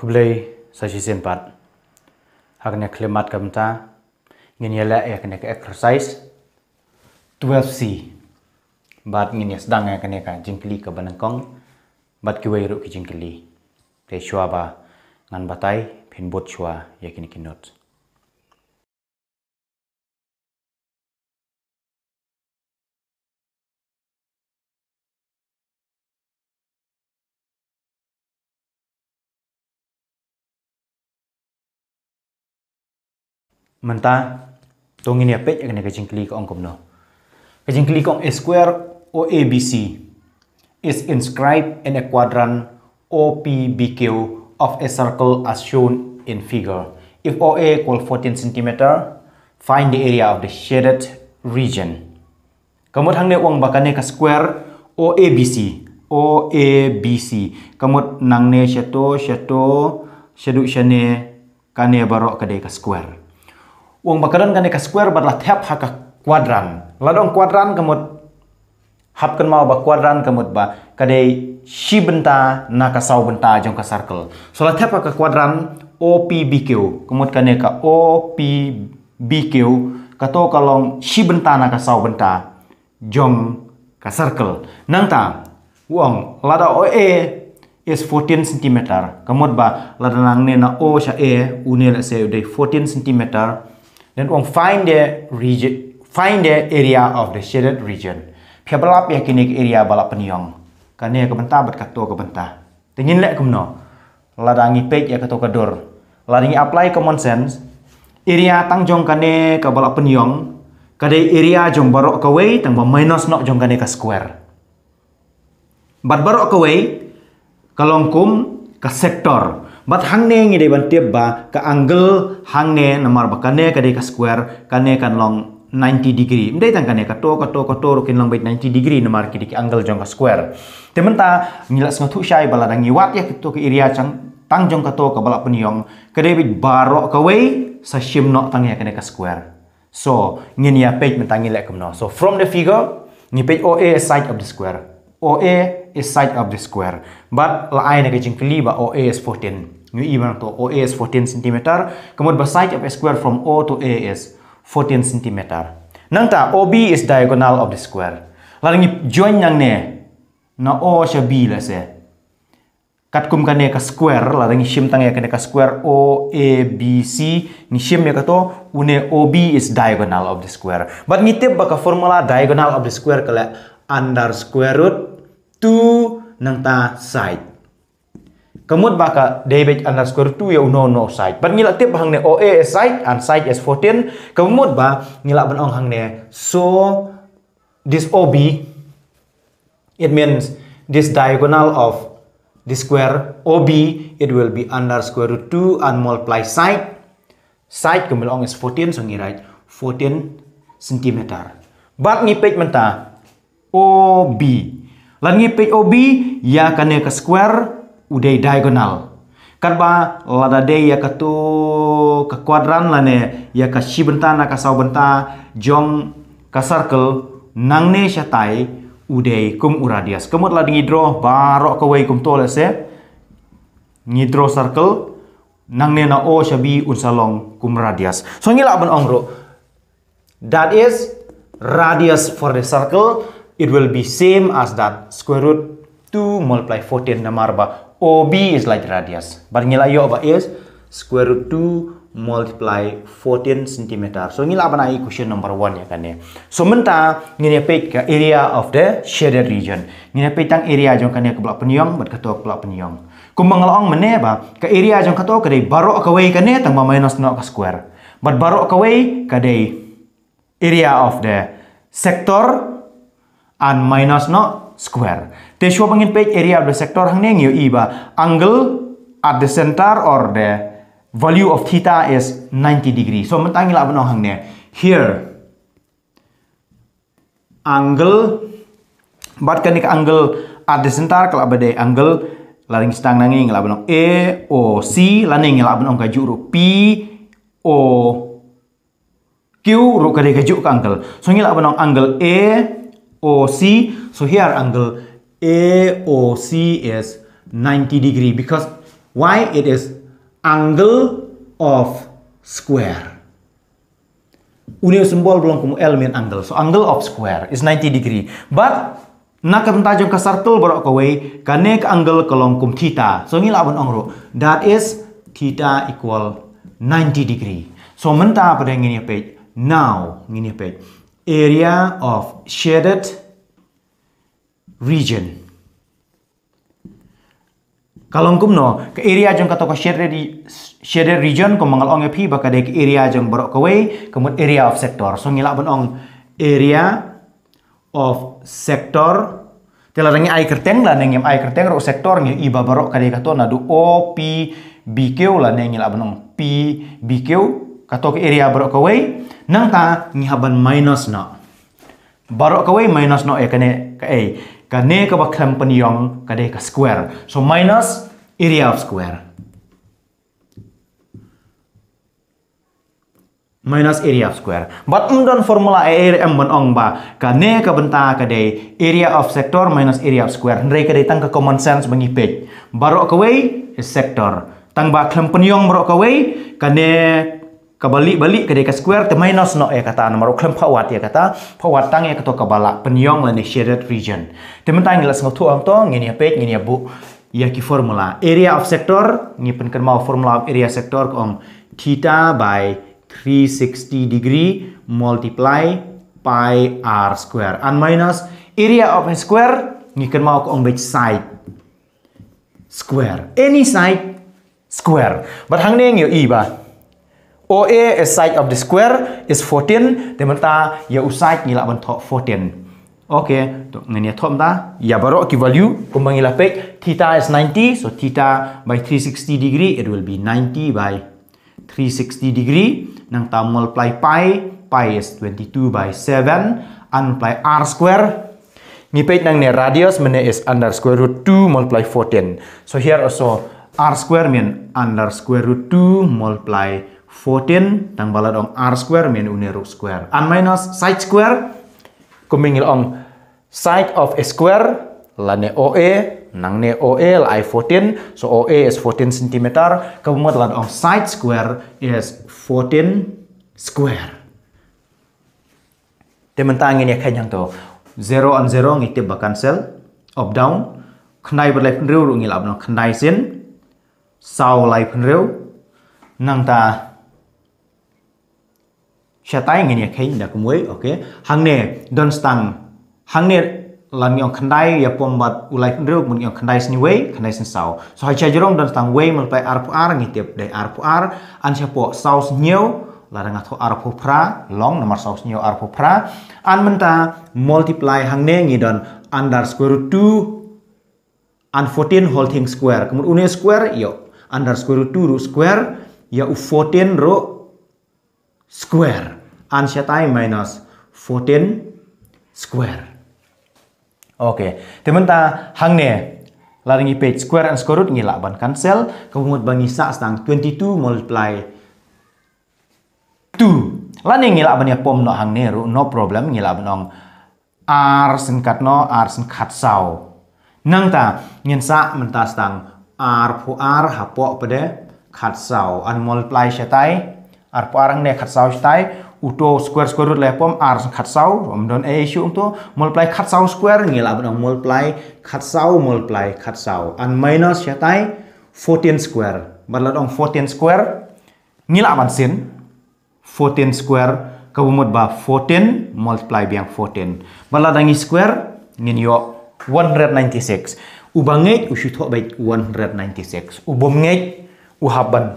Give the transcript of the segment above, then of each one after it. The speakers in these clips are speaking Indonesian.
kublai sasisin pat hakne klimat kamta nginyela ya ekne ke exercise 12c bat nginya sedang ya ekne ka jingkli ke banangkong bat kiwai ru ki jingkli te shwa ba ngan batai phin bot shwa yakini kinot menta tongin ya pet ekne kacing klik ong komno kacing klik ong square o abc is inscribed in a quadrant o p b q of a circle as shown in figure if o a equal 14 cm find the area of the shaded region kamot hangne wong bakane ka square o oabc oabc Kamu nangne shato shato shadu shane kane barok kade ka square Uang bakaran kan dekat square berlah tiap haka kuadran. Ladong kuadran kemud. hapkan mau ba kuadran kemud ba kade si benta naka sau benta jong ka circle. So la tiap haka kuadran OPBQ kemud kan ka OPBQ kato kalong si benta naka sau benta jong ka circle. Nangta uang lada OE is 14 cm. Kamot ba ladanang ne na o sya e unil sya 14 cm then wong find the region find the area of the shaded region pia balap ya kini area balap peniong kani ya kebenta bat katua kebenta Tengin lek kumno ladangi pek ya ketua kedor ladangi apply common sense area tangjong kane ke balap peniung. Kade area jong barok way tang ba minus nok jong kane ke square Bar barok way kalongkum ke sektor bat hangne ngi de ban tiap ba ka angle hangne namar ba kane ka de ka square kane kan long 90 degree mdai tang kane ka to ka to ka to kin long 90 degree namar ki ki angle jong ka square tementa ngila sng thu shai bala dang iwat ya to ke iria chang tang jong ka to ka bala peniong ka de baro ka wei sa shim no tang ya kane ka square so ngin ya page mentangi lek no so from the figure ngi page OA is side of the square OA is side of the square but la ai na ka jing kli ba OA is 14 even to OA is 14 cm kemudian side of a square from O to A is 14 cm nangta OB is diagonal of the square larangi join yang ne na O sha B la se katkum kane ka square larangi shim tang ya kane ka square O A B C ni shim ya to une OB is diagonal of the square but ni tip ka formula diagonal of the square kala under square root 2 ta side kemud baka David underscore 2 ya uno no site. But ngilak tip hang ne OA site and site is 14 kemud ba ngilak ban ong hang ne so this OB it means this diagonal of this square OB it will be under square root 2 and multiply side side kemud ong is 14 so ngi 14 cm. But ngi page OB. Lan ngi page OB ya kane ke square Udah diagonal Ba, lada de ya kato ka kuadran ne ya ka si bentana ka saubenta jong ka circle ne syatai udah kum uradias kemot la dingidro barok ka wei kum tole se ngidro circle nangne na o syabi unsalong kum radius so ngila ban ongro that is radius for the circle it will be same as that square root 2 multiply 14 namar ba OB is like radius. But ngila yo ba is square root 2 multiply 14 cm. So ngila ba equation number 1 ya kan ya. So menta ngini pet ka area of the shaded region. Ngini Tang area jong kan ya ke belak penyong bat ketok belak penyong. mengelong mene ya ba ka area jong kato ke dei barok ke wei kan ya tang ba minus no ke square. Bat barok ke wei ke dei area of the sector and minus no square. They shua pangin page area of the sector hang neng yu iba angle at the center or the value of theta is 90 degree. So mentangi la benong hang ne. Here angle but kanik angle at the center kala bade angle laring stang nangi ngala benong A O C laning ngala benong ka juru P O Q ruk kejuk ke angle. So ngila benong angle A O C. So here angle AOC is 90 degree because why it is angle of square. Unio simbol belum kamu elemen angle. So angle of square is 90 degree. But nak tajam ke circle barok ka way kanek angle kolom kum theta. So ini lawan ongro. That is theta equal 90 degree. So menta pada yang ini page. Now ini page. Area of shaded region. Kalong kumno ke area jong kata share di share region ko mangal ong epi baka dek area jong barok kawe kemut area of sector. So ngila bon ong area of sector tela rangi ai kerteng la nengi ai kerteng ro sektor ngi iba barok kade kato na du o p b q la neng ngila bon ong p b q kato ke area barok kawe nang ta ngi haban minus no Barok kawe minus no e eh, kane ka e ka ne ka pa niyong ka de ka square so minus area of square minus area of square but umdon formula area m ong ba ka ne ka benta ka de area of sector minus area of square ndre ka de tang ka common sense bang ipit. barok ka way is sector tang ba klam niyong barok ka way ka ne kabali balik ke deka square te minus no e kata nomor klem phawat ya e kata phawat tang e kata kabala penyong la shaded region te mentang e la sang thu am to ngini pe ngini abu ya ki formula area of sector ngi pen kan formula of area sector om theta by 360 degree multiply pi r square and minus area of a square ngi kan mau kong which side square any side square but hang ne ngi i ba OA is side of the square is 14 then ta ya usai ngila ban thok 14 okay to ngani thom ta ya, ya baro ki value kumbang ila pek theta is 90 so theta by 360 degree it will be 90 by 360 degree nang ta multiply pi pi is 22 by 7 and multiply r square pek nang ne radius mene is under square root 2 multiply 14 so here also r square mean under square root 2 multiply 14 tang balad ong r square min uni root square an minus side square kumingil ong side of a square la ne OA nang ne oe la i 14 so OA is 14 cm kumot lan ong side square is 14 square tangin ya kanyang to 0 on 0 bakan sel, up down khnai balai phnreu rungil abno khnai sin sau lai nang ta shatai ngin ya nda kumwe oke hang hangne don stang hangne lam yong khandai ya pom bat ulai ndruk mun yong khandai sni wei khandai sin sau so ha cha jorong don stang wei mul pai ar ngi tep dai ar an cha po saus la rang atho arpu pra long nomor saus nyeu arpu pra an menta multiply hangne ngi don under square root 2 an 14 whole thing square kemudian une square yo under square root 2 root square ya u 14 ro square answer minus 14 square. Oke, okay. teman ta hang ne laringi page square and square root ngi laban cancel kemungut bangi sa stang 22 multiply 2 Lan ngi laban ya pom no hang ne ru no problem ngi laban ong r singkat no r singkat sau nang ta ngin sa menta stang r po r hapo pede khat sau an multiply setai r po r hang ne khat sau setai uto square square root le pom r khat sau om don a issue um to multiply khat sau square ngi la bna multiply khat sau multiply khat sau and minus ya tai 14 square balat ong 14 square ngi la ban sin 14 square mot ba 14 multiply biang 14 balat angi square ngi yo 196 ubangit ushu tho bai 196 ubom u haban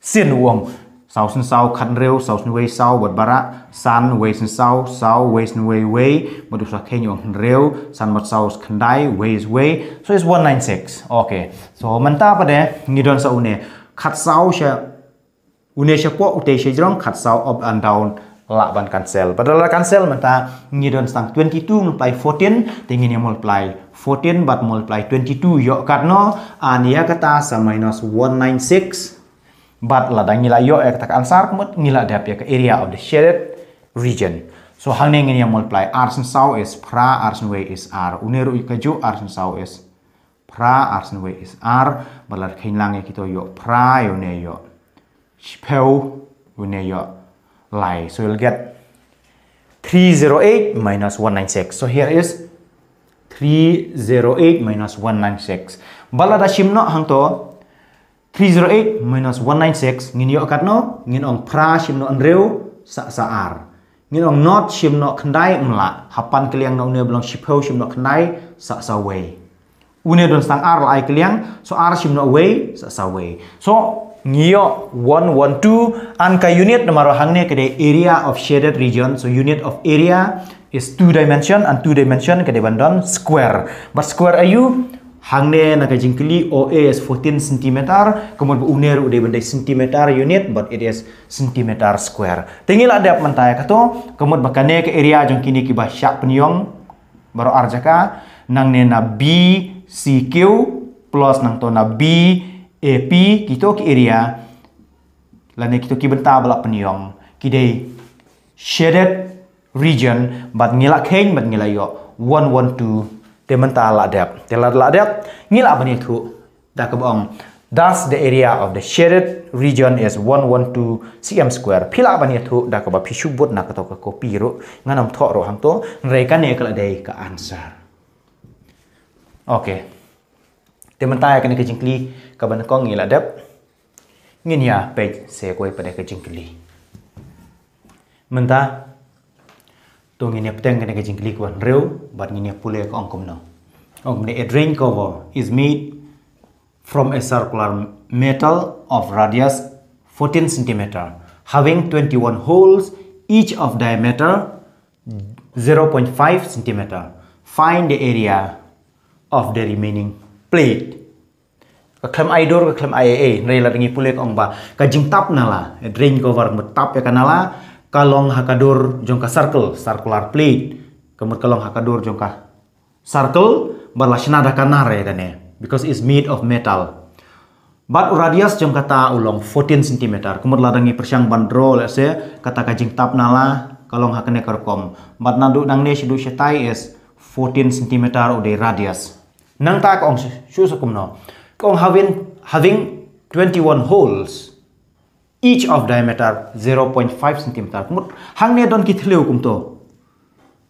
sin wong sau sen sau khan reu sau sen wei sau bot bara san wei sen sau sau wei sen wei wei mo du sa ke nyong khan reu san mot sau khan dai wei is wei so is 196 okay so man ta pa de pade don sa une khat sau sha une sha po ute sha jong khat sau up and down la ban cancel padahal cancel man ta menta don sang 22 multiply 14 tingin multiply 14 but multiply 22 yo yok karno ania ya kata sa minus 196 but la da ngila yo ek tak ansar kumut ngila dap ya ke area of the shaded region so hang ne ngin yang multiply arsen sau is pra arsen way is r uneru ikaju r sau is pra arsen way is r balar khin lang ek to yo pra yo ne yo yo ne yo lai so you'll get 308 minus 196 so here is 308 minus 196 balada shimno hang to 308 minus 196 ngin yo katno. no ngin ong pra shim no andreu sa saar ngin ong not shim no kandai mla hapan keliang no ne belong shipho shim no kandai sa sa way une don sang ar lai keliang so ar shim no way sa sa way so ngio 112 angka unit nomor hang ne kede area of shaded region so unit of area is two dimension and two dimension kede bandon square but square ayu hangne na ka jingkli OA is 14 cm kemudian bu uner udah benda cm unit but it is cm square tinggi lah dap mentai kato kemudian bakane ke area jong kini ki syak penyong baru arjaka nang ne na B CQ plus nang to na B AP kito ki area lane kito ki benta bala penyong kidei shaded region but ngilak heng but ngilayo 112 teman ta la dep te la la dep ngila bani thu da kam thus the area of the shaded region is 112 cm square phila bani thu da ka ba phi bot na ka to ka copy ro nganam tho ro ham to re ka ne ka dei ka answer okay teman ta ya kan ka jingkli ka ban ko ngila adep ngin ya page se koi pa de ka jingkli menta tong ini apa tengen kita jengkelik klik wan reu but ini apa pule ko angkum no Angkum ni a drain cover uh, is made from a circular metal of radius 14 cm having 21 holes each of diameter 0.5 cm find the area of the remaining plate kaklem idor kaklem ia Nelayan ringi pulek ong ba kajing tap nala drain cover mutap ya kanala kalong hakadur jongka circle circular plate kemud kalong hakadur jongka circle senada kanar ya ya because it's made of metal but radius jongka ta ulong 14 cm kemud ladangi persiang bandro let's say kata kajing tap nala kalong hakane kerkom but nandu nang ne sidu setai is 14 cm udai radius nang tak ong su no, kong having having 21 holes each of diameter 0.5 cm kumut hangne don kithleu kumto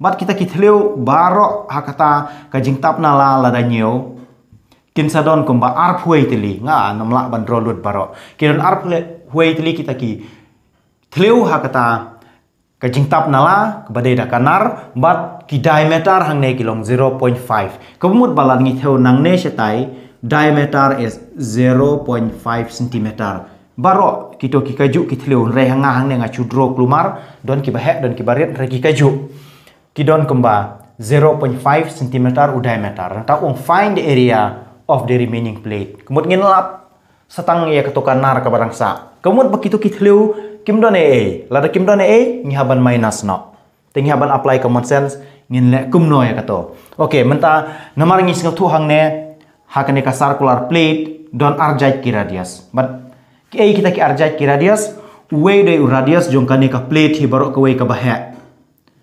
bat kita kithleu baro hakata kajingtap na la la danyo kinsa don kumba arp huei tili nga namla bandrolut baro kidon arp huei tili kita ki thleu hakata kajingtap na la kebadai da kanar bat ki diameter hangne kilong 0.5 kumut balan ngi theu nangne setai diameter is 0.5 cm baro kita ki kaju ki tliu re hanga hang ne nga chudro klumar don ki bahe don ki baret kaju ki don kumba 0.5 cm u diameter ta um find the area of the remaining plate kemut nginlap setang ya ketukan nar ke sa kemut begitu ki tliu kim don e lada kim don e ngi haban minus no tingi haban apply common sense ngin le kum no ya kato oke okay, menta namar ngi singa tu hang ne hakane ka circular plate don arjai ki radius but kita kita ki arjai ki radius way dai radius jong kane ka plate hi barok ka way ka bahat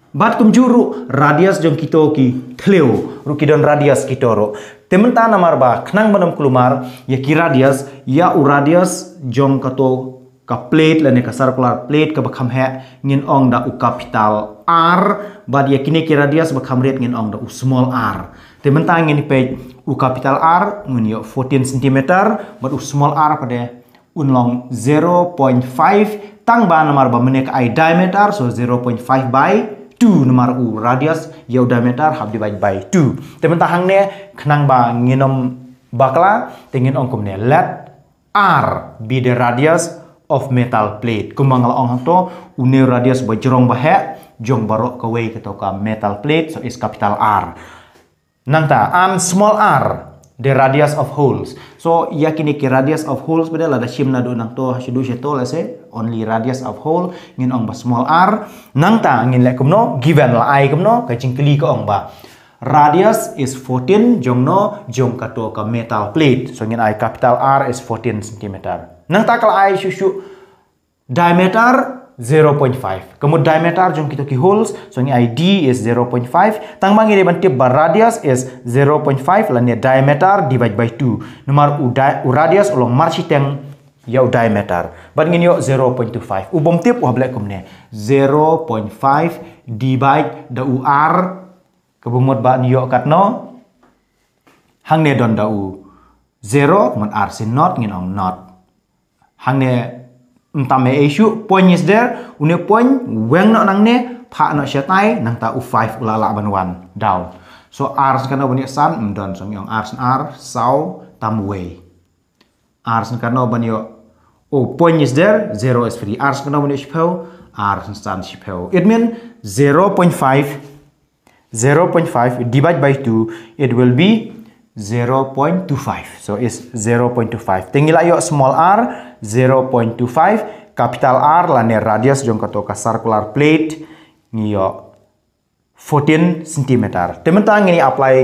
bat kum juru radius jong kito ki thleo ru ki don radius kito ro temen ta namar ba khnang banam kulumar ya ki radius ya u radius jong kato ka plate lane ka circular plate ka bakham he ngin ong da u capital r bat ya kini ki radius bakham ret ngin ong da u small r te mentang ngin pe u capital r ngin yo 14 cm bat u small r pada unlong 0.5 tang ba namar ba menek diameter so 0.5 by 2 nomor u radius yau diameter half divide by 2 temen tahang ne kenang ba nginom bakla tingin ongkum ne let r be the radius of metal plate kumang la ong to une radius ba jerong ba he jong baro kawei ketoka metal plate so is capital r ta am small r the radius of holes. So yakini ki radius of holes beda lada shim na do nang to hashidu sheto lese only radius of hole ngin ong ba small r nang ta ngin le kumno given la i kumno ka kli ko ong ba radius is 14 jong no jong ka to ka metal plate so ngin i capital r is 14 cm nang ta kal i shushu diameter 0.5. Kemudian diameter jong kita ki holes so ni ID is 0.5. Tang mangi reban bar radius is 0.5 lan diameter divide by 2. Nomor u, u radius ulong marchi teng yau diameter. Ban ngin yo 0.25. U bom tip wah black kumne 0.5 divide da u r kebumut ba ni yo katno hang ne don da u 0 man r sin not ngin ong not. Hang ne ntame esu poin is there une poin weng no nang ne pha no shetai nang ta u 5 ulala ban wan down so r kana bani san mdon mm, song yong r r sau tam way r kana bani yo oh point is there zero is free r kana bani shpel r kan san shpel it mean 0.5 0.5 divided by 2 it will be 0.25. So it's 0.25. lah yuk small r 0.25, capital R lane radius jong ka circular plate ngio 14 cm. teman tangan ini apply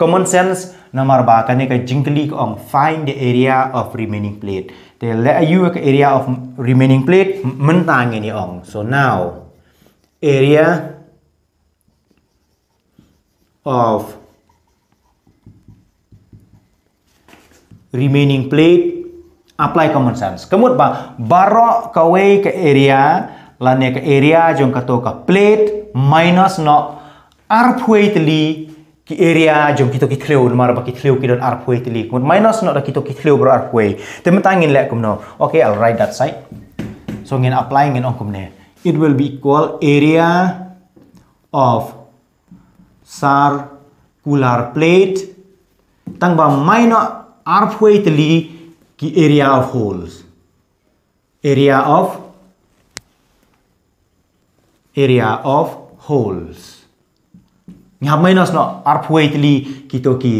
common sense nomor bakane ka jingkli on find the area of remaining plate. The let you ke area of remaining plate mentang ini on. So now area of remaining plate, apply common sense. Kemud ba baro ka way ka area lane ya ka area jong ka to ka plate minus no arpway tli ki area jong kito ki thleu mar ba ki thleu ki don arpway kemud minus no da kito ki thleu bro arpway. Temetangin le kum no. Okay, I'll write that side. So ngin apply ngin kum ne. It will be equal area of circular plate tang ba minus halfway to area of holes area of area of holes ngihab minus no halfway to lee kito ki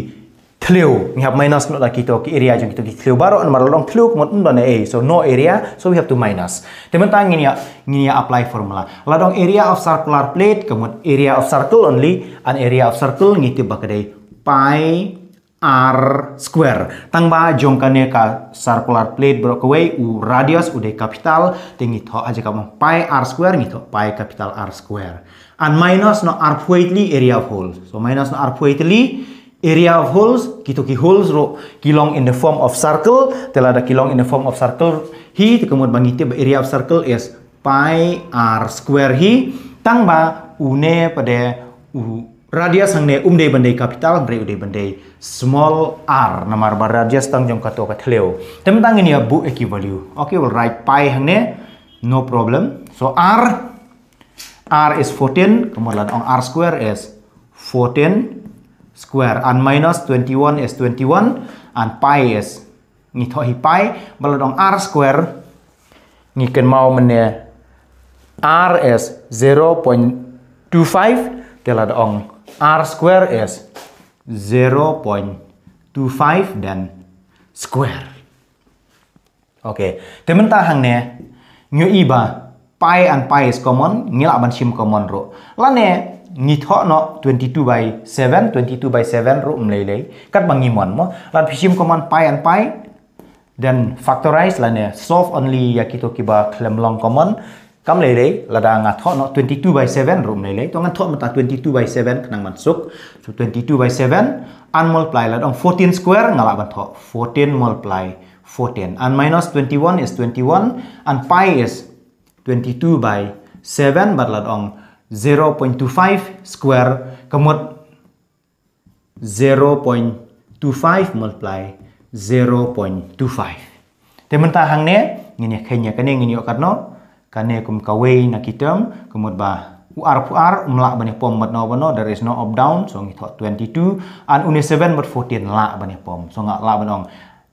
clue we have minus not like kito ki area jung kita ki clue baru. nomor long clue mon unda na e, a so no area so we have to minus tementang ini ya ini ya apply formula ladong area of circular plate kemudian area of circle only and area of circle ngiti bakadai pi r square. Tangba jongkane ka circular plate breakaway u radius u de capital tingi tho aja kamu pi r square ngi tho pi capital r square. And minus no r li area of holes. So minus no r li area of holes kita gitu ki holes ro kilong in the form of circle telah ada kilong in the form of circle hi kemudian bangiti area of circle is pi r square hi tangba une pada u Radia sangne umdei bandai capital bre udei bandai small r namar bar radius tang jong kato ka thleo tang ini ya bu eki value okay well write pi hangne no problem so r r is 14 kemudian on r square is 14 square and minus 21 is 21 and pi is ngito hi pi on r square ken mau mene r is 0.25 ong R square is 0.25 dan square. Oke, okay. teman tahang ne nyu iba pi and pi is common, ngila ban sim common ro. Lane ngitho no 22 by 7, 22 by 7 ro mlele. Um Kat bang ngimon mo, lan sim common pi and pi dan factorize lane solve only yakito kiba klem long common kam le le là đang nga tho nó 22 by 7 room le le tôi nga tho ma ta 22 by 7 kanang man số so 22 by 7 un multiply là dong 14 square nga la ban 14 multiply 14 and minus 21 is 21 and pi is 22 by 7 but là dong 0.25 square kamot 0.25 multiply 0.25 te menta hang ne ngi ne cái kane ngi yo kat no kane kum kawei na kitam kumut ba uar puar umlak bani pom mat no bano there is no up down so ngi thot 22 an uni 7 mat 14 la bani pom so ngak la banong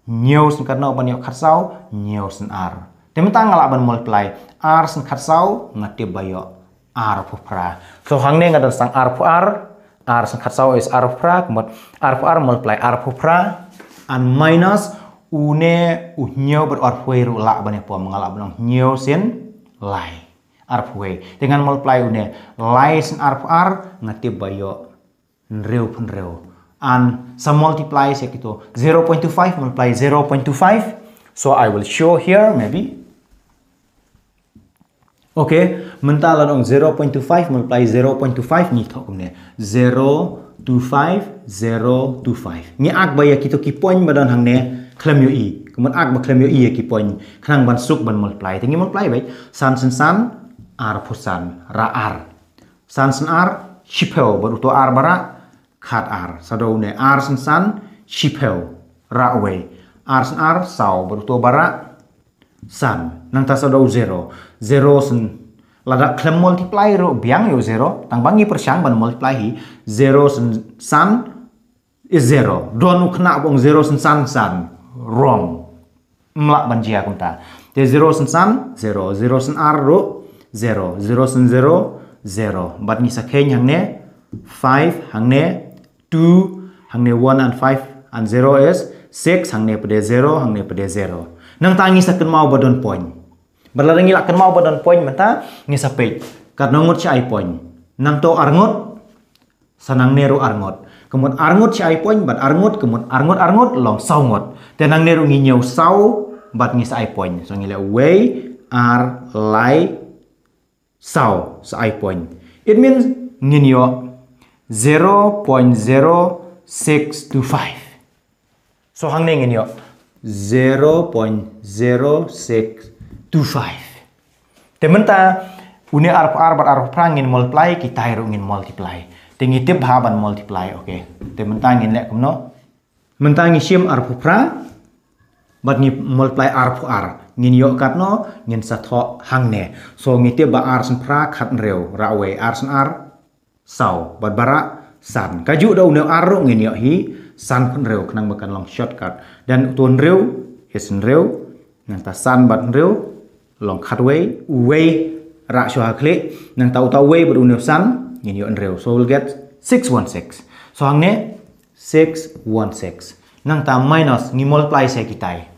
nyau sen kat no bani khat sau nyau sen ar tem temta ngala ban multiply ar sen khat sau ngati bayo ar pu pra so hang ne ngadan sang ar puar ar sen khat sau is ar pra kumut ar puar multiply ar pu pra an minus une u nyau ber ar pu ru la bani pom ngala banong nyau sen lai arp way dengan multiply une lai sen arp ar ngati bayo nreu pun reu and some multiply sekito 0.25 multiply 0.25 so i will show here maybe Okay, mentala dong 0.25 multiply 0.25 ni thok ne 025 025 ni ak baya kito ki point badan hang ne klem yu i man ak ba klem yo ie ki poin knang ban suk ban multiply tingi multiply baik san san san ar pusan ra ar san san ar chipel ban uto ar bara khat ar sado ne ar san san chipel ra away ar san ar sau ban uto bara san nang ta sado zero zero san lada klem multiply ro biang yo zero tang bangi persyang ban multiply hi zero san is zero don ukna bong zero san san san wrong mla ban jia kum ta te zero sen san zero zero sen ar ro zero zero sen zero zero bat ni sa ken ne five hang ne two hang ne one and five and zero is six hang ne pede zero hang ne pede zero nang tangi sa ken mau badon point berlarangi lak ken mau badon point mata ni sa page kat nongot si point nang to argot, sanang nero argot. kemut argot si point bat arngot kemut argot arngot long saungot tenang nero nginyau sau bat ngis ai point so ngile way are lai sau so ai point it means ngin yo 0.0625 so hang neng ngin yo 0.0625 tementa uni arf arf bat arf prangin multiply kita ngin multiply tinggi tip haban multiply oke okay. tementa ngin le kumno mentang isim arf pra mat ni multiply r phu r ngin yo kat no ngin sa hang ne so ngi te ba r san pra khat reo ra we r san r sau bat bara san ka ju do ne r ro ngin yo hi san phun reo knang makan long shortcut dan tuan reo he san reo nang ta san bat reo long khat we we ra sho ha klik nang ta uta we bat unio san ngin yo reo so we'll get 616 so hang ne 616 nang ta minus ngi multiply sa kitai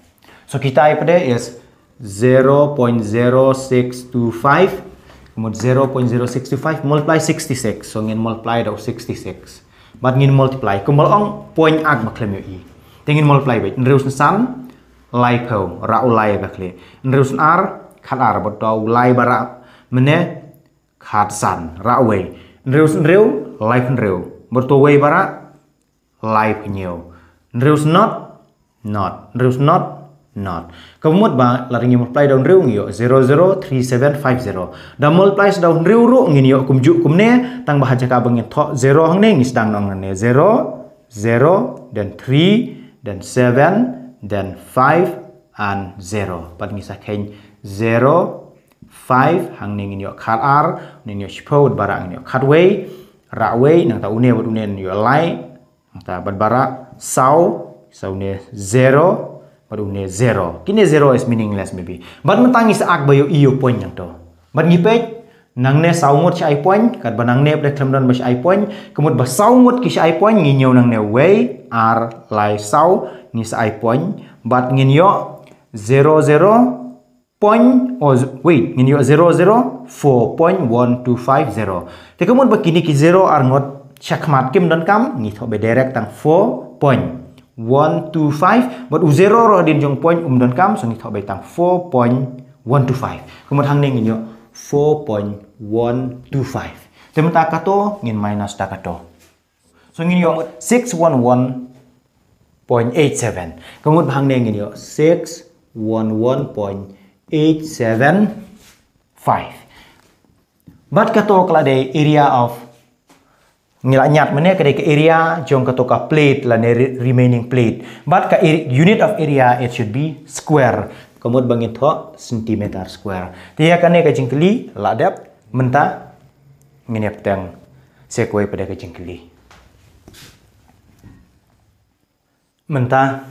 So kita pada is 0.0625 kemudian 0.0625 multiply 66 so ngin multiply dau 66 but ngin multiply kumol ong point ak ba klem i te multiply wait nreus san lai phau ra u lai ba kle nreus ar khat ar ba dau lai ba ra mene khat san ra we nreus nreu lai phan reu ba to we ba ra lai phneu nreus not not nreus not not. Kamut ba laring multiply down riu ngio 003750. Da multiply down riu ru ngin yo kumju kumne tang bahaja ka bangin tho 0 hang ne ngis dang nong ne 0 0 dan 3 dan 7 dan 5 and 0. Pat ngisa ken 0 5 hang ne ngin yo khar ar ngin yo ud barang ngin yo ra way nang ta une wat une yo lai nang ta bat bara sau sau ne 0 but une zero kini zero is meaningless maybe but matang is ak bayo iyo point yang to but ngipet nangne saungot si point kat banangne preklem dan bas iPoint kemud ba saungot ki si iPoint nginyo nangne way r lai sau ni si iPoint but nginyo 00 point or oh, wait nginyo 004.1250 te ba kini ki 0 are not chakmat kim dan kam ngi thobe direct tang 4 point 125 but u zero ro din jong point um don kam song thau bai tang 4.125 kumat hang ning yo 4.125 tem ta ka to ngin minus ta ka to so ngin yo 611.87 kumat hang ning ngin yo 611.875 but ka to kala de area of ngila nyat mene kade ke area jong ka toka plate la ne remaining plate but ka unit of area it should be square komod bangin tho centimeter square tia kane ka jingkeli la dap menta nginep teng sekoi pada ka jingkeli menta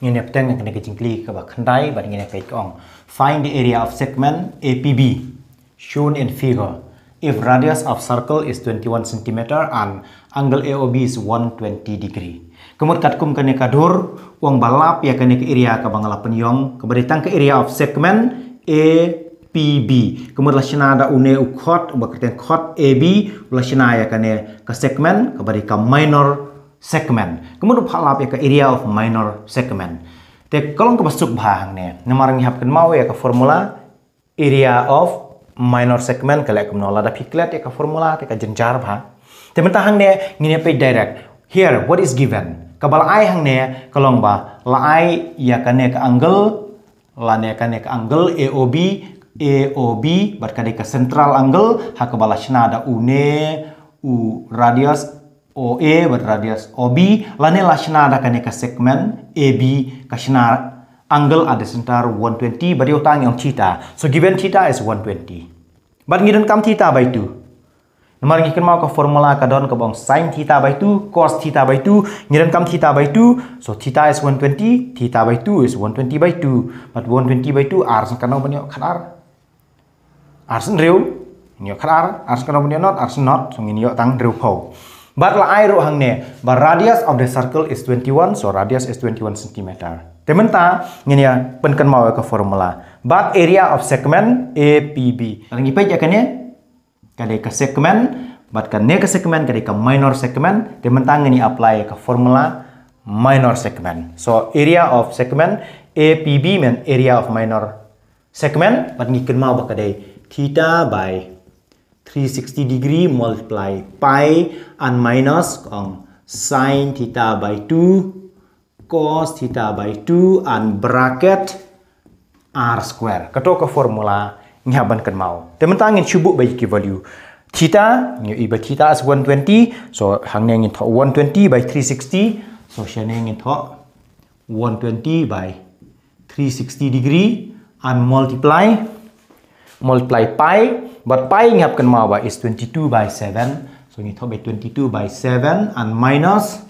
nginep teng kane ka jingkeli ka ba khandai ba nginep pet ong find the area of segment APB shown in figure if radius of circle is 21 cm and angle AOB is 120 degree. Kemud katkum kene kadur uang balap ya kene ke area ke bangala penyong keberitang ke area of segment APB. Kemud lashina ada une ukot ubakritan kot AB lashina ya kene ke segment kebari ke minor segment. Kemud upalap ya ke area of minor segment. Tapi kalau ke basuk bahang orang yang hapkan mau ya ke formula area of minor segment kalau aku menolak ada piklet ke formula teka jenjar bah. Tapi ta hang ne direct here what is given Kebal ai hang ne kalong bah la ai ya ke angle la ne kane ke angle aob aob berkali ke central angle ha kabala shna une u radius OE berradius OB lane la ada kane ka segment AB ka angle at the center 120 but you tang yang theta so given theta is 120 but ngiden kam theta by 2 Nomor ngikin mau ke formula ka don ke bong sin theta by 2 cos theta by 2 ngiden kam theta by 2 so theta is 120 theta by 2 is 120 by 2 but 120 by 2 r sen kanau banyak kan r r sen riu nyok kan r r sen kanau banyak not r sen not so ngini yo tang riu pau but la ai ro hang ne but radius of the circle is 21 so radius is 21 cm Tementa ya, penken mau ke formula. But area of segment APB. Kalau ngipai ya, kan ya? kada ke segment but kan ke segment kada ke minor segment tementa ini apply ke formula minor segment. So area of segment APB men area of minor segment but ngiken mau bakadai theta by 360 degree multiply pi and minus on sine theta by 2 cos theta by 2 and bracket r square. Kato ka formula nga ban kan mau. Tementang in chubu by ki value. Theta, nyo iba theta as 120. So hang nengin to 120 by 360. So siya nengin to 120 by 360 degree and multiply multiply pi but pi ngap kan mau ba is 22 by 7 so ni to by 22 by 7 and minus 1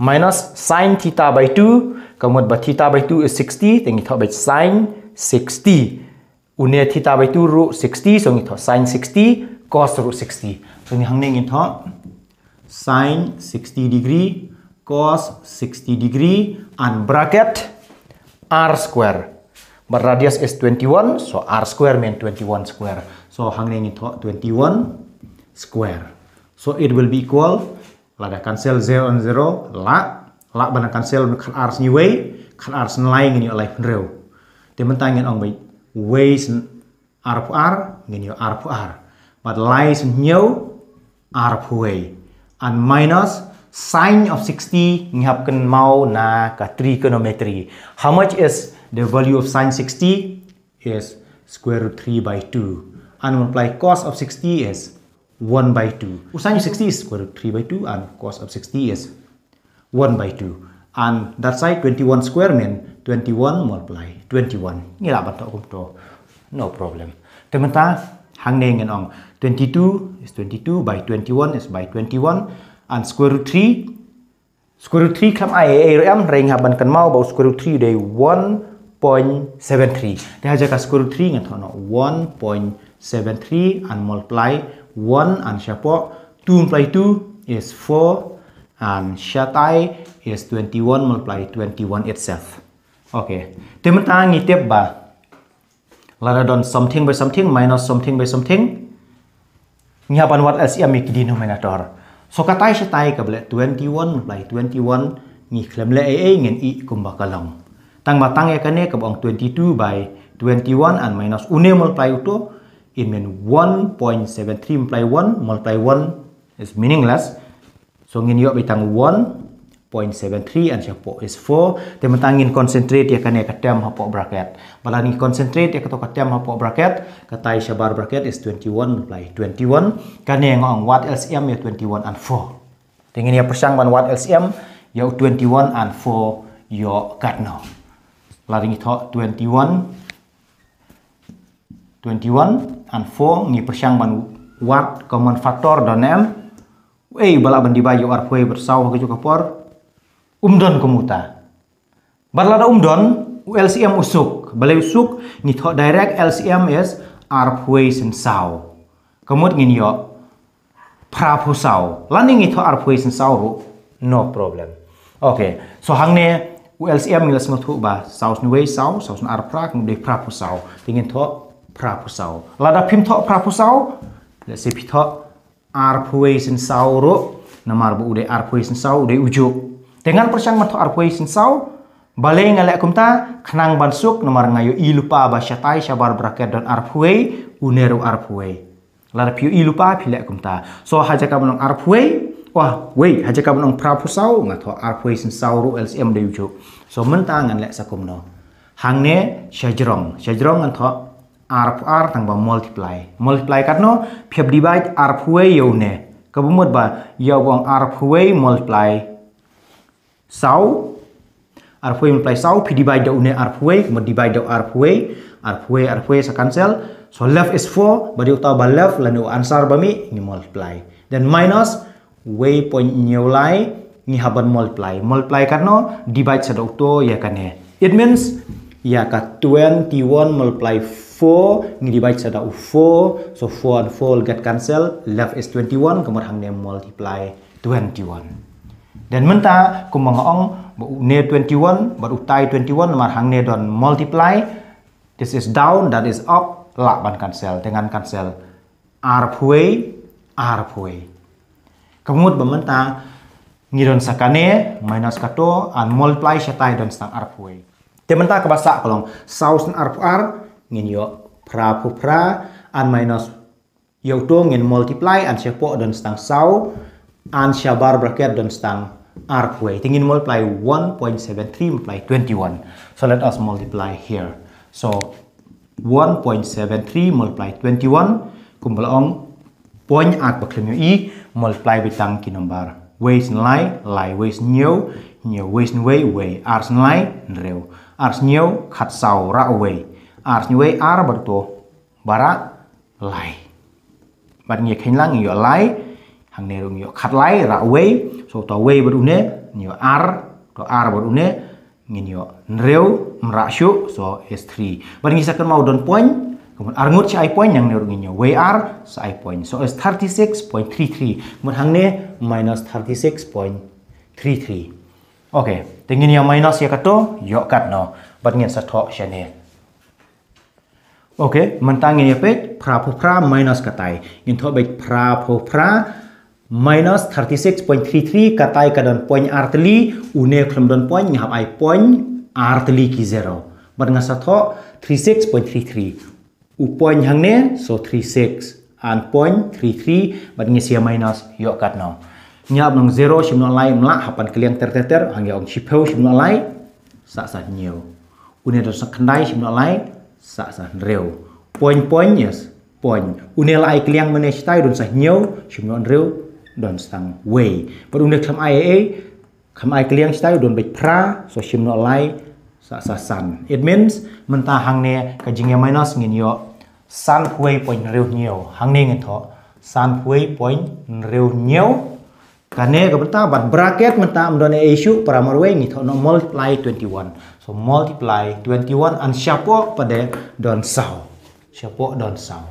minus sine theta by 2 kamu buat theta by 2 is 60 then kita buat sine 60 Unia theta by 2 root 60 so ngi sine 60 cos root 60 so ngi hang ngi sine 60 degree cos 60 degree and bracket r square but radius is 21 so r square mean 21 square so hang ngi thought 21 square so it will be equal la da cancel 0 on 0 la la bana cancel kan ars ni way kan ars nelain ngini oleh te menta ngin ong bay way sen arpu ar ngini arpu ar but lai sen nyo pu way and minus sine of 60 ngihapkan mau na ka trigonometry how much is the value of sine 60 is square root 3 by 2 and multiply cos of 60 is 1 by 2. Cosine 60 is square root 3 by 2 and cos of 60 is 1 by 2. And that side 21 square mean 21 multiply 21. Ngila ba to No problem. t e m e t a hang neng a n on 22 is 22 by 21 is by 21 and square root 3 square root 3 clam i am reng ha ban kan mau about square root 3 day 1.73 dia jaga square root 3 ngat no 1.73 and multiply One and shapo two multiply two is four, and shatai is 21 multiply 21 itself. Okay. Tementang ngitip ba. lada don something by something minus something by something. Nyapan wat LCM iki denominator. So katai shatai kabel twenty 21 multiply 21 ngi klem le AA ngin i kumba kalong. Tang matang ya kane kabong twenty 22 by 21 and minus une multiply utuh it means 1.73 imply 1 multiply 1 is meaningless so ngin yo bitang 1.73 and siapo is 4 te matangin concentrate ya kan ya katam hapo bracket ni concentrate ya kata katam hapo bracket katai syabar bracket is 21 multiply 21 yang ngong what LCM ya 21 and 4 tingin ya persang ban what LCM ya 21 and 4 yo katno Lari ito 21 21 Anfo ngi persyang ban wat common factor donel ei bala ban di bayu ar fue bersau ke por umdon komuta barlada umdon LCM usuk balai usuk ngi tho direct LCM is ar fue sen sau kemut ngin yo sau lani ngi tho ar fue sen sau ru no problem okay so hangne ULCM ngilas ngathu ba saus ni wei saus saus ar prak ngi pra pusau tingin tho พระผู้เศร้าลาดาพิมทอพระผู้เศร้าและเสพิทออาร์พวยสินเศร้ารุ nama arbu udah arpui Sau udah ujuk dengan persang matu arpui Sau balai ngalek kumta kenang bansuk nomor ngayu ilupa basyatai syabar berakat dan arpui uneru arpui lara piu ilupa pilek kumta so haja kamu nong wah wei haja kamu nong prapusau ngato arpui sinsau ru lsm udah ujuk so mentangan lek sakumno hangne syajerong syajerong ngato r r tang ba multiply multiply kat no phep divide r phuwe yo ne ka bu mot ba yo bong r phuwe multiply sau r phuwe multiply sau p divide do ne r phuwe mo divide do r phuwe r phuwe r phuwe sa cancel so left is 4 ba diu ta ba left la no answer ba mi ni multiply then minus way point nyolai ni haban multiply multiply kat no divide sa do to ya kane it means ya ka 21 multiply 4 4 ni divide sada u 4 so 4 and 4 get cancel left is 21 kemudian hang ne multiply 21 dan menta kumangaong ne 21 baru tai 21 mar hang ne don multiply this is down that is up la ban cancel dengan cancel r puai r ba menta ni don sakane minus kato and multiply syatai don stang r puai Tementa kebasa kolong 1000 r puar ngin yo pra pu pra an minus yo to ngin multiply an sia po don stang sau an sia bar bracket don stang r kuai tingin multiply 1.73 multiply 21 so let us multiply here so 1.73 multiply 21 kumpul ong point ak baklim yo i multiply bitang nombar. ways nlai lai ways nyo nyo ways nwe way ars nlai nreu ars nyo khat sau ra away ars nyue ar bar tổ bara lai bar nghe khen lang yo lai hang ne rung yo khat lai ra way so to way bar une nhiều ar to ar bar une yo nreu merasio so s3 bar nghe sakar mau don point Kemudian arngut chai point yang we ar sai point. So s 36.33. hang ne minus 36.33. Oke, okay. tinggi yang minus ya kato, yok kat no. Bat ngin sa to អូខេមិនតាំងងារពេកប្រើភុសប្រើ minus កតៃយើងធ្វើបេប្រើភុសប្រើ minus 36.33កតៃកដនពុញ artly ឧនេក្លំដនពុញញ៉ាប់អៃពុញ artly គី0មិនងាសថោ36.33ឧពុញហងនេះ so 36 and point 33បាត់ងាសៀ minus យកកាត់ណោញ៉ាប់នឹង0ជំនួសឡៃម្លាក់ហាប់ប៉ាន់ក្លៀងតេតេតហងយកឈីភៅជំនួសឡៃសាក់សាញៀវឧនេដនសក្ណ្ដៃជំនួសឡៃ sasanreu poin poinhas poin unel ai kliang mane stai don sa nyau chimnon reu don sang way but unel kham ai ai kham ai kliang stai don bek pra so chimno lai sa sa san it means menta hang ne ka jinge minus ngin yo san phuei poin reu nyau hang ne ngin tho san phuei poin reu nyau Kane bat bracket menta dona isu paramor wengi no multiply 21. So multiply 21 an siapo pada don sao. Siapo don sao.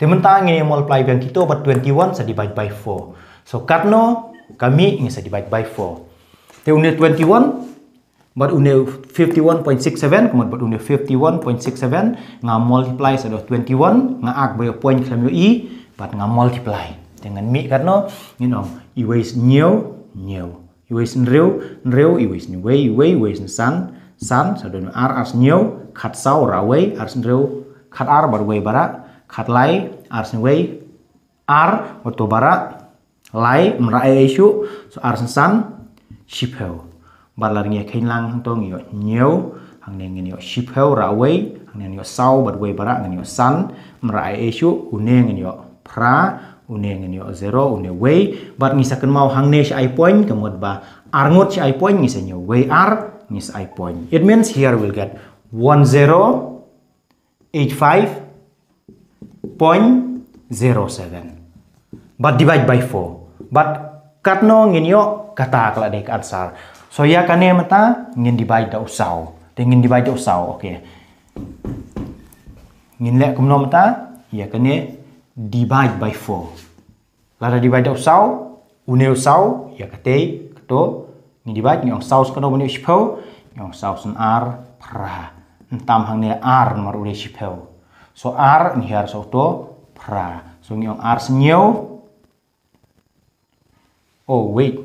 menta ngi multiply bang kita bat 21 sa divide by 4. So katno kami ini sa divide by 4. Te unit 21 bat unit 51.67 kemudian bat unit 51.67 nga multiply sa 21 nga ak bayo point klam i bat nga multiply dengan mi karena you know iwais nyew new. new nrew nrew iwais way iwe iwais sun, sun. sadon ar ars new, kat sau way ars new, kat ar bar way bara kat lai ars way ar oto bara lai merai isu e so ars sun, shipel barlar nge kain lang tong yo new hang neng new, yo shipel way hang neng yo sau bar way bara ngi yo san mrai isu e uneng ngi yo pra une ngani o zero une way ngisa ken mau hangne si i point kemot ba arngot si i point nyo way r ngis i point it means here we'll get 1 0 8 5 point but divide by 4 but katno yo kata kala dek answer so ya kane mata ngin divide da usau te ngin divide da usau okay ngin le kumno mata ya kane divide by 4 lara divide dau sau uneu sau ya kate keto ni divide ni sau skono bani shpau ni sau sun r pra entam hang ne r mar ule shpau so r ni har so to pra so ni r senyau oh wait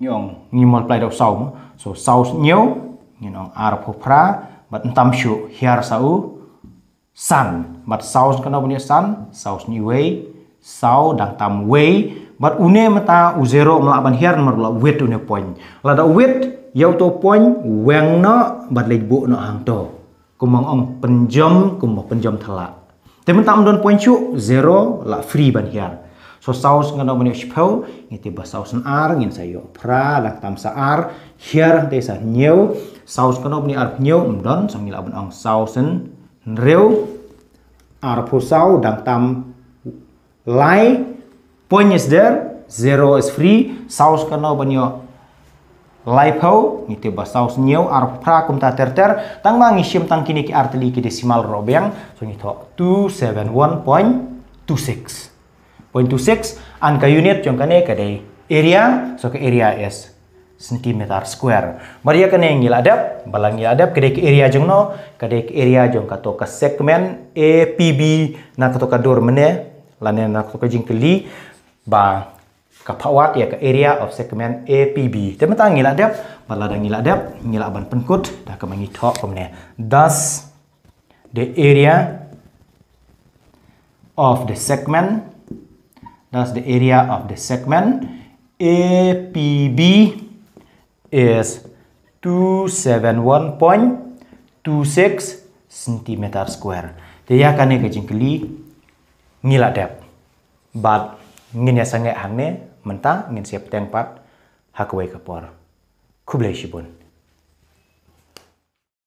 nyong ni multiply dau sau so sau senyau ni r pro pra but entam shu hiar sau san mat South kana nih Sun? South New Way, sau dan tam Way, mat une mata u uzero melaban hiar nomor la wet une point la da wet yau to point weng no bat lej bu no hang to kumang ong penjom kumang penjom thala te mentam don point chu zero la free ban hiar so saus ngana bunya shpel te ba saus an ar ngin sayo pra la tam sa ar hiar de sa nyeu saus kana bunya ar nyeu mdon sangil abun ong sausen nreu Arpu sau tam lai point is zero is free saus kano banyo lai pau ngite ba saus nyeu ar pra kum ta ter ter tang ma ngisim tang kini ki arteli ki desimal robeng so ngito 271.26 point 26 Anka unit jong kane area so ke area s cm square mariya kane ngil adab balang ngil adab kedek area jong no kedek area jong kato ka segmen APB na kato ka dor mene lane na kato ka keli, ba ka pawat ya ke area of segmen APB tema ta ngil adab balang da ngil adab ngil aban penkut dah ka mangi tok pemne thus the area of the segment thus the area of the segment APB is 271.26 cm square. Jadi akan kecil kali ngila dep. But ngin ya sangai ane mentah ngin siap tempat, hakwe kapor. Kublai shibun.